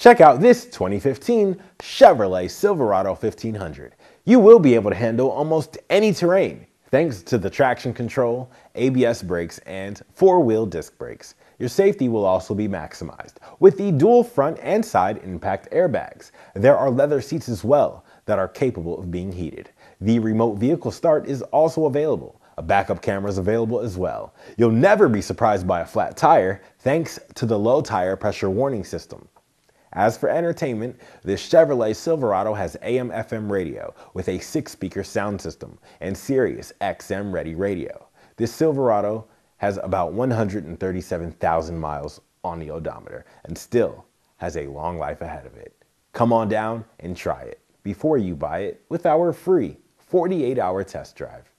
Check out this 2015 Chevrolet Silverado 1500. You will be able to handle almost any terrain thanks to the traction control, ABS brakes, and four-wheel disc brakes. Your safety will also be maximized with the dual front and side impact airbags. There are leather seats as well that are capable of being heated. The remote vehicle start is also available. A backup camera is available as well. You'll never be surprised by a flat tire thanks to the low tire pressure warning system. As for entertainment, this Chevrolet Silverado has AM FM radio with a six speaker sound system and Sirius XM Ready radio. This Silverado has about 137,000 miles on the odometer and still has a long life ahead of it. Come on down and try it before you buy it with our free 48 hour test drive.